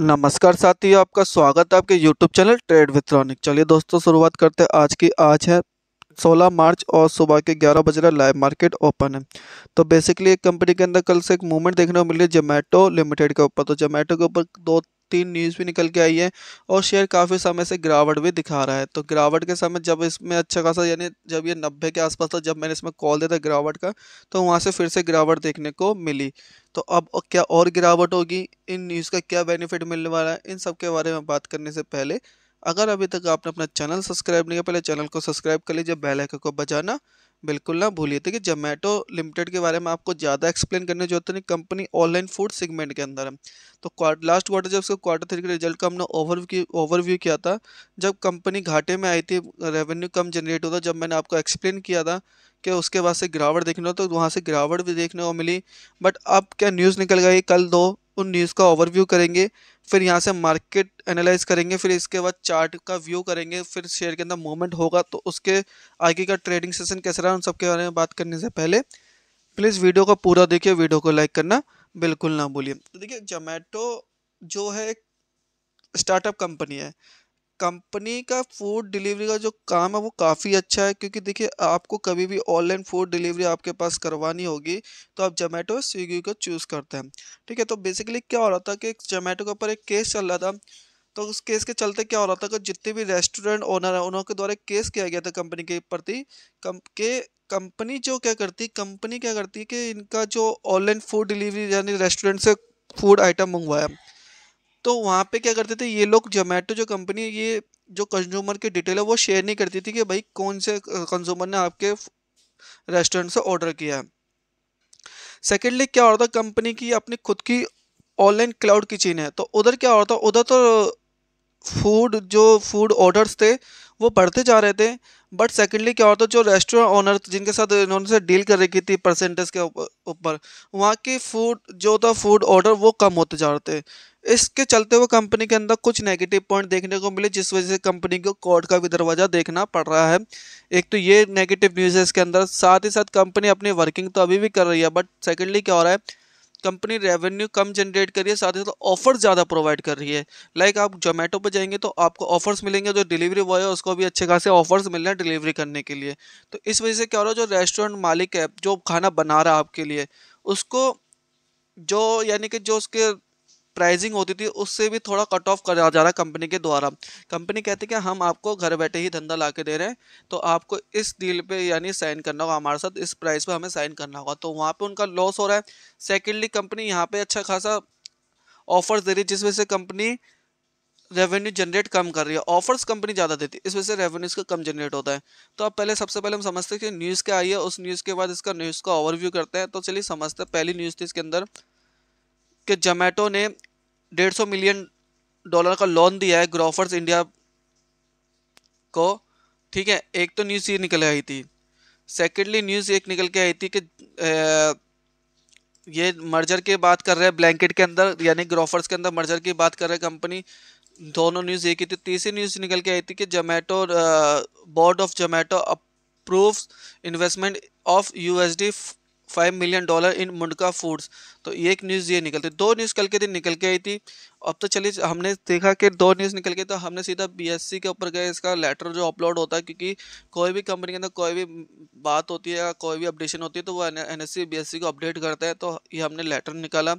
नमस्कार साथियों आपका स्वागत है आपके यूट्यूब चैनल ट्रेड विथ्रॉनिक चलिए दोस्तों शुरुआत करते हैं आज की आज है 16 मार्च और सुबह के 11 बज रहे लाइव मार्केट ओपन है तो बेसिकली एक कंपनी के अंदर कल से एक मूवमेंट देखने को मिली जोमेटो लिमिटेड के ऊपर तो जोमेटो के ऊपर दो तीन न्यूज़ भी निकल के आई है और शेयर काफ़ी समय से गिरावट भी दिखा रहा है तो गिरावट के समय जब इसमें अच्छा खासा यानी जब ये नब्बे के आसपास था जब मैंने इसमें कॉल दिया था गिरावट का तो वहाँ से फिर से गिरावट देखने को मिली तो अब क्या और गिरावट होगी इन न्यूज़ का क्या बेनिफिट मिलने वाला है इन सब के बारे में बात करने से पहले अगर अभी तक आपने अपना चैनल सब्सक्राइब नहीं किया पहले चैनल को सब्सक्राइब कर लीजिए बेल आइकन को बजाना बिल्कुल ना भूलिए देखिए जोमेटो लिमिटेड के बारे में आपको ज़्यादा एक्सप्लेन करने जरूरत नहीं कंपनी ऑनलाइन फूड सेगमेंट के अंदर है तो लास्ट क्वार्टर जब उसका क्वार्टर थ्री के रिजल्ट का हमने ओवर ओवरव्यू किया था जब कंपनी घाटे में आई थी रेवेन्यू कम जनरेट होता जब मैंने आपको एक्सप्लेन किया था कि उसके बाद से गिरावट देखने तो वहाँ से गिरावट भी देखने को मिली बट अब क्या न्यूज़ निकल गई कल दो उन न्यूज़ का ओवरव्यू करेंगे फिर यहाँ से मार्केट एनालाइज करेंगे फिर इसके बाद चार्ट का व्यू करेंगे फिर शेयर के अंदर मूवमेंट होगा तो उसके आगे का ट्रेडिंग सेशन कैसा रहा उन सब के बारे में बात करने से पहले प्लीज़ वीडियो का पूरा देखिए वीडियो को लाइक करना बिल्कुल ना भूलिए तो देखिए जोमेटो जो है स्टार्टअप कंपनी है कंपनी का फूड डिलीवरी का जो काम है वो काफ़ी अच्छा है क्योंकि देखिए आपको कभी भी ऑनलाइन फूड डिलीवरी आपके पास करवानी होगी तो आप जोमेटो स्विगी को चूज़ करते हैं ठीक है तो बेसिकली क्या हो रहा था कि जोमेटो के ऊपर एक केस चल रहा था तो उस केस के चलते क्या हो रहा था कि जितने भी रेस्टोरेंट ओनर हैं उनके द्वारा केस किया गया था कंपनी के प्रति कम के कंपनी जो क्या करती कंपनी क्या करती है कि इनका जो ऑनलाइन फूड डिलीवरी यानी रेस्टोरेंट से फूड आइटम मंगवाया तो वहाँ पे क्या करते थे ये लोग जोमेटो जो कंपनी ये जो कंज्यूमर की डिटेल है वो शेयर नहीं करती थी कि भाई कौन से कंज्यूमर ने आपके रेस्टोरेंट से ऑर्डर किया है सेकेंडली क्या होता कंपनी की अपनी खुद की ऑनलाइन क्लाउड किचन है तो उधर क्या होता उधर तो फूड जो फूड ऑर्डर्स थे वो बढ़ते जा रहे थे बट सेकेंडली क्या होता है जो रेस्टोरेंट ऑनर जिनके साथ इन्होंने से डील कर रखी थी परसेंटेज के ऊपर वहाँ की फूड जो था फूड ऑर्डर वो कम होते जा रहे थे इसके चलते हुए कंपनी के अंदर कुछ नेगेटिव पॉइंट देखने को मिले जिस वजह से कंपनी को कोर्ट का भी दरवाज़ा देखना पड़ रहा है एक तो ये नेगेटिव न्यूज़ है इसके अंदर साथ ही साथ कंपनी अपनी वर्किंग तो अभी भी कर रही है बट सेकेंडली क्या हो रहा है कंपनी रेवेन्यू कम जनरेट कर रही है साथ ही साथ ऑफर ज़्यादा प्रोवाइड कर रही है लाइक आप जोमेटो पर जाएंगे तो आपको ऑफर्स मिलेंगे जो डिलीवरी बॉय है उसको भी अच्छे खासे ऑफर्स मिल रहे हैं डिलीवरी करने के लिए तो इस वजह से क्या हो रहा है जो रेस्टोरेंट मालिक है जो खाना बना रहा है आपके लिए उसको जो यानी कि जो उसके प्राइजिंग होती थी उससे भी थोड़ा कट ऑफ करा जा रहा है कंपनी के द्वारा कंपनी कहती है कि हम आपको घर बैठे ही धंधा ला के दे रहे हैं तो आपको इस डील पे यानी साइन करना होगा हमारे साथ इस प्राइस पे हमें साइन करना होगा तो वहाँ पे उनका लॉस हो रहा है सेकेंडली कंपनी यहाँ पे अच्छा खासा ऑफर्स दे रही है जिस वजह से कंपनी रेवेन्यू जनरेट कम कर रही है ऑफर्स कंपनी ज़्यादा देती है इस वजह से रेवेन्यूज का कम जनरेट होता है तो अब पहले सबसे पहले हम समझते हैं कि न्यूज़ क्या आई है उस न्यूज़ के बाद इसका न्यूज़ का ओवरव्यू करते हैं तो चलिए समझते हैं पहली न्यूज़ थी इसके अंदर कि जोमेटो ने डेढ़ सौ मिलियन डॉलर का लोन दिया है ग्रोफर्स इंडिया को ठीक है एक तो न्यूज़ ये निकल आई थी सेकेंडली न्यूज़ एक निकल के आई थी कि ये मर्जर की बात कर रहे हैं ब्लैंकेट के अंदर यानी ग्रोफर्स के अंदर मर्जर की बात कर रहे हैं कंपनी दोनों न्यूज़ एक ही थी तीसरी न्यूज़ निकल के आई थी कि Zomato board of Zomato approve investment of D five million dollar in मुंडका फूड्स तो ये एक न्यूज़ ये निकलती दो न्यूज़ कल के दिन निकल के आई थी अब तो चलिए हमने देखा कि दो न्यूज़ निकल गई तो हमने सीधा बीएससी के ऊपर गए इसका लेटर जो अपलोड होता है क्योंकि कोई भी कंपनी के अंदर कोई भी बात होती है या कोई भी अपडेशन होती है तो वो एन एस को अपडेट करता है तो ये हमने लेटर निकाला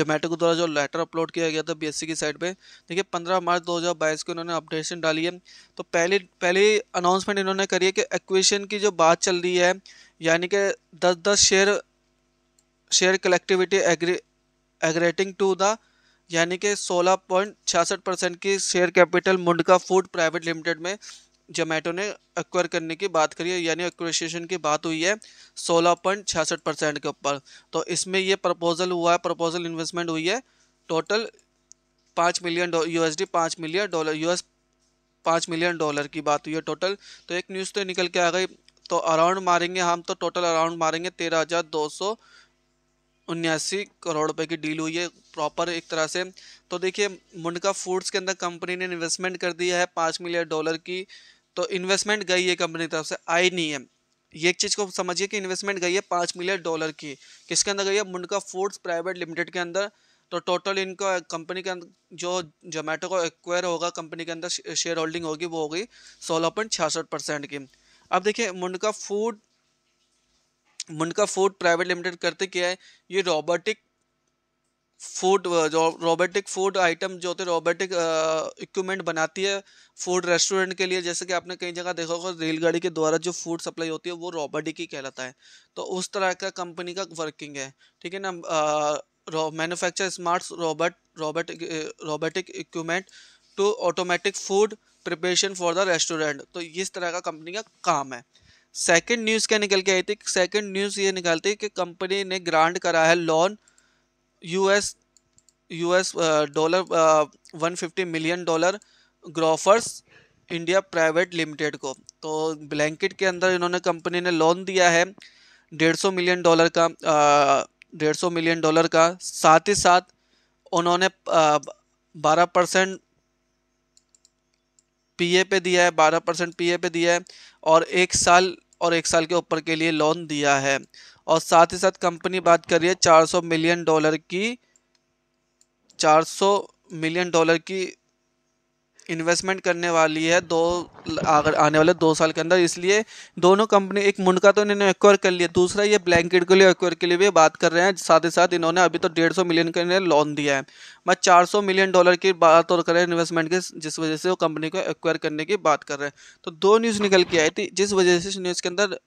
जोमेटो के द्वारा जो लेटर अपलोड किया गया था बी की साइड पर देखिए पंद्रह मार्च दो को इन्होंने अपडेशन डाली है तो पहले पहले अनाउंसमेंट इन्होंने करी है कि एक्वेशन की जो बात चल रही है यानी कि दस दस share share collectively agree aggregating to the यानी कि सोलह पॉइंट छियासठ परसेंट की शेयर कैपिटल मुंडका फूड प्राइवेट लिमिटेड में जोमेटो ने एक्वायर करने की बात करी है यानी एक्वेशन की बात हुई है सोलह पॉइंट छियासठ परसेंट के ऊपर तो इसमें ये प्रपोजल हुआ है प्रपोजल इन्वेस्टमेंट हुई है टोटल पाँच मिलियन डी पाँच मिलियन डॉलर एस पाँच मिलियन डॉलर की बात हुई है टोटल तो एक न्यूज़ तो निकल के आ गई तो अराउंड मारेंगे हम तो टोटल अराउंड मारेंगे तेरह हज़ार दो सौ उन्यासी करोड़ रुपए की डील हुई है प्रॉपर एक तरह से तो देखिए मुंडका फूड्स के अंदर कंपनी ने इन्वेस्टमेंट कर दिया है पाँच मिलियन डॉलर की तो इन्वेस्टमेंट गई है कंपनी की तरफ से आई नहीं है ये एक चीज़ को समझिए कि इन्वेस्टमेंट गई है पाँच मिलियन डॉलर की किसके अंदर गई है मुंडका फूड्स प्राइवेट लिमिटेड के अंदर तो टोटल इनका कंपनी के अंदर जो जोमेटो का एक्वायर होगा कंपनी के अंदर शेयर होल्डिंग होगी वो होगी सोलह पॉइंट छियासठ परसेंट की अब देखिए Mundka food Mundka fort private limited करते क्या है ये robotic food robotic food item जो होते हैं रोबोटिक इक्विपमेंट बनाती है फूड रेस्टोरेंट के लिए जैसे कि आपने कई जगह देखा होगा रेलगाड़ी के द्वारा जो फूड सप्लाई होती है वो रोबोटिक ही कहलाता है तो उस तरह का कंपनी का वर्किंग है ठीक है ना manufacture smart robot robot robotic equipment to automatic food preparation for the restaurant तो इस तरह का कंपनी का काम है सेकंड न्यूज़ क्या निकल के आई थी सेकंड न्यूज़ ये निकालती है कि कंपनी ने ग्रांट करा है loan US US dollar 150 million dollar Grofers India private limited को तो ब्लैंकेट के अंदर इन्होंने कंपनी ने लोन दिया है डेढ़ सौ मिलियन डॉलर का uh, डेढ़ सौ मिलियन डॉलर का साथ ही साथ उन्होंने uh, बारह परसेंट पीए पे दिया है बारह परसेंट पी पे दिया है और एक साल और एक साल के ऊपर के लिए लोन दिया है और साथ ही साथ कंपनी बात कर रही है 400 मिलियन डॉलर की 400 मिलियन डॉलर की इन्वेस्टमेंट करने वाली है दो अगर आने वाले दो साल के अंदर इसलिए दोनों कंपनी एक मुंडका तो इन्होंने एक्वायर कर लिया दूसरा ये ब्लैंकेट के लिए एक्वायर के लिए भी बात कर रहे हैं साथ ही साथ इन्होंने अभी तो डेढ़ सौ मिलियन का इन्हें लोन दिया है मैं चार सौ मिलियन डॉलर की बात और करें इन्वेस्टमेंट की जिस वजह से वो कंपनी को एक्वायर करने की बात कर रहे हैं तो दो न्यूज़ निकल के आई थी जिस वजह से न्यूज़ के अंदर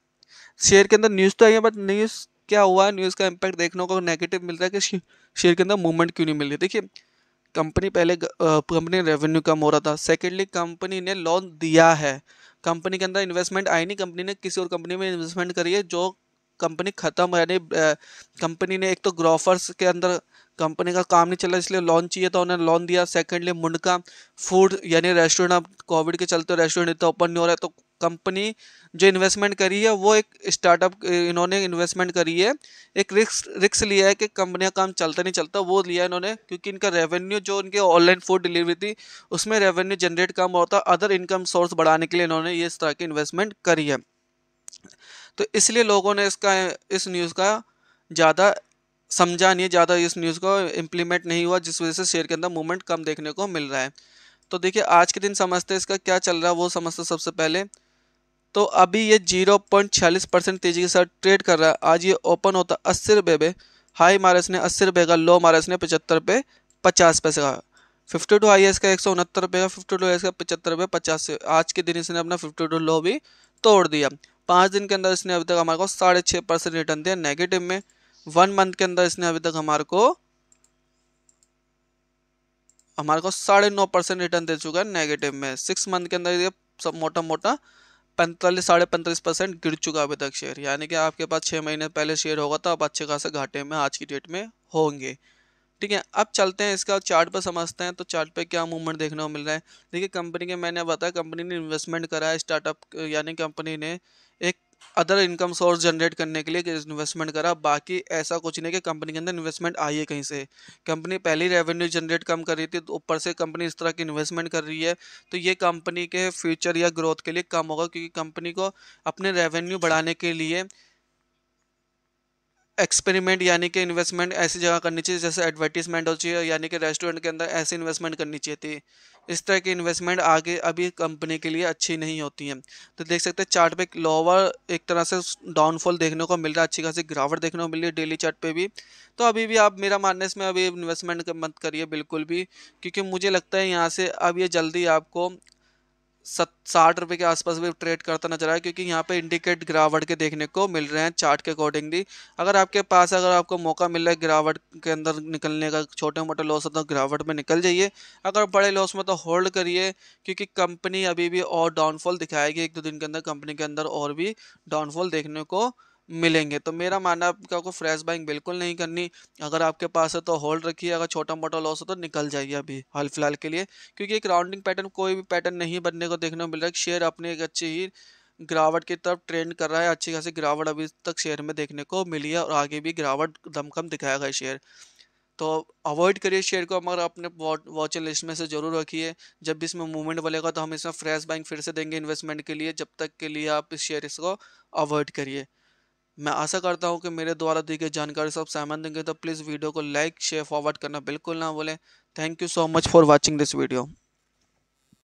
शेयर के अंदर न्यूज़ तो आई है बट न्यूज़ क्या हुआ न्यूज़ का इम्पैक्ट देखने को नेगेटिव मिल रहा है कि शेयर के अंदर मूवमेंट क्यों नहीं मिल रही देखिए कंपनी पहले कंपनी रेवेन्यू कम हो रहा था सेकेंडली कंपनी ने लोन दिया है कंपनी के अंदर इन्वेस्टमेंट आई नहीं कंपनी ने किसी और कंपनी में इन्वेस्टमेंट करी है जो कंपनी ख़त्म यानी कंपनी ने एक तो ग्रोफर्स के अंदर कंपनी का काम नहीं चला इसलिए लोन चाहिए था उन्होंने लोन दिया सेकेंडली मुंडका फूड यानी रेस्टोरेंट अब कोविड के चलते रेस्टोरेंट इतना ओपन नहीं हो रहा है तो कंपनी जो इन्वेस्टमेंट करी है वो एक स्टार्टअप इन्होंने इन्वेस्टमेंट करी है एक रिक्स रिक्स लिया है कि का काम चलता नहीं चलता वो लिया इन्होंने क्योंकि इनका रेवेन्यू जो इनके ऑनलाइन फूड डिलीवरी थी उसमें रेवेन्यू जनरेट कम होता अदर इनकम सोर्स बढ़ाने के लिए इन्होंने इस तरह की इन्वेस्टमेंट करी है तो इसलिए लोगों ने इसका इस न्यूज़ का ज़्यादा समझा नहीं ज़्यादा इस न्यूज़ को इम्प्लीमेंट नहीं हुआ जिस वजह से शेयर के अंदर मूवमेंट कम देखने को मिल रहा है तो देखिए आज के दिन समझते हैं इसका क्या चल रहा है वो समझते सबसे पहले तो अभी ये जीरो पॉइंट छियालीस परसेंट तेजी के साथ ट्रेड कर रहा है आज ये ओपन होता अस्सी रुपये पे हाई मारे इसने अस्सी रुपये का लो मारे इसने पचहत्तर रुपये पचास पैसे का फिफ्टी टू आई एस का एक सौ उनहत्तर रुपये का फिफ्टी टू एस का पचहत्तर रुपये पचास से आज के दिन इसने अपना फिफ्टी टू लो भी तोड़ दिया पाँच दिन के अंदर इसने अभी तक हमारे को साढ़े छः परसेंट रिटर्न दिया नेगेटिव में वन मंथ के अंदर इसने अभी तक हमारे को हमारे को साढ़े नौ परसेंट रिटर्न दे चुका है नेगेटिव में सिक्स मंथ के अंदर ये सब मोटा मोटा पैंतालीस साढ़े पैंतालीस परसेंट गिर चुका अभी तक शेयर यानी कि आपके पास छः महीने पहले शेयर होगा तो आप अच्छे खासे घाटे में आज की डेट में होंगे ठीक है अब चलते हैं इसका चार्ट पर समझते हैं तो चार्ट पे क्या मूवमेंट देखने को मिल रहा है देखिए कंपनी के मैंने बताया कंपनी ने इन्वेस्टमेंट करा है स्टार्टअप यानी कंपनी ने एक अदर इनकम सोर्स जनरेट करने के लिए इन्वेस्टमेंट करा बाकी ऐसा कुछ नहीं कि कंपनी के अंदर इन्वेस्टमेंट आई है कहीं से कंपनी पहले रेवेन्यू जनरेट कम कर रही थी तो ऊपर से कंपनी इस तरह की इन्वेस्टमेंट कर रही है तो ये कंपनी के फ्यूचर या ग्रोथ के लिए कम होगा क्योंकि कंपनी को अपने रेवेन्यू बढ़ाने के लिए एक्सपेरिमेंट यानी कि इन्वेस्टमेंट ऐसी जगह करनी चाहिए जैसे एडवर्टीजमेंट हो चाहिए यानी कि रेस्टोरेंट के अंदर ऐसी इन्वेस्टमेंट करनी चाहिए थी इस तरह की इन्वेस्टमेंट आगे अभी कंपनी के लिए अच्छी नहीं होती हैं तो देख सकते हैं चार्ट पे लोअर एक तरह से डाउनफॉल देखने को मिल रहा है अच्छी खासी गिरावट देखने को मिल रही है डेली चार्ट पे भी तो अभी भी आप मेरा मानने इसमें अभी इन्वेस्टमेंट मत करिए बिल्कुल भी क्योंकि मुझे लगता है यहाँ से अब ये जल्दी आपको साठ रुपये के आसपास भी ट्रेड करता नजर आया क्योंकि यहाँ पे इंडिकेट गिरावट के देखने को मिल रहे हैं चार्ट के अकॉर्डिंगली अगर आपके पास अगर आपको मौका मिल रहा है गिरावट के अंदर निकलने का छोटे मोटे लॉस है तो गिरावट में निकल जाइए अगर बड़े लॉस में तो होल्ड करिए क्योंकि कंपनी अभी भी और डाउनफॉल दिखाएगी एक दो दिन के अंदर कंपनी के अंदर और भी डाउनफॉल देखने को मिलेंगे तो मेरा मानना है आपको फ्रेश बाइंग बिल्कुल नहीं करनी अगर आपके पास है तो होल्ड रखिए अगर छोटा मोटा लॉस हो तो निकल जाइए अभी हाल फिलहाल के लिए क्योंकि एक राउंडिंग पैटर्न कोई भी पैटर्न नहीं बनने को देखने को मिल रहा है शेयर अपने एक अच्छी ही गिरावट की तरफ ट्रेंड कर रहा है अच्छी खासी गिरावट अभी तक शेयर में देखने को मिली है और आगे भी गिरावट दमकम दिखाएगा शेयर तो अवॉइड करिए शेयर को मगर अपने वॉच लिस्ट में से जरूर रखिए जब भी इसमें मूवमेंट बनेगा तो हम इसमें फ्रेश बाइंग फिर से देंगे इन्वेस्टमेंट के लिए जब तक के लिए आप इस शेयर इसको अवॉइड करिए मैं आशा करता हूँ कि मेरे द्वारा दी गई जानकारी सब सहमत देंगे तो प्लीज़ वीडियो को लाइक शेयर फॉरवर्ड करना बिल्कुल ना बोलें thank you so much for watching this video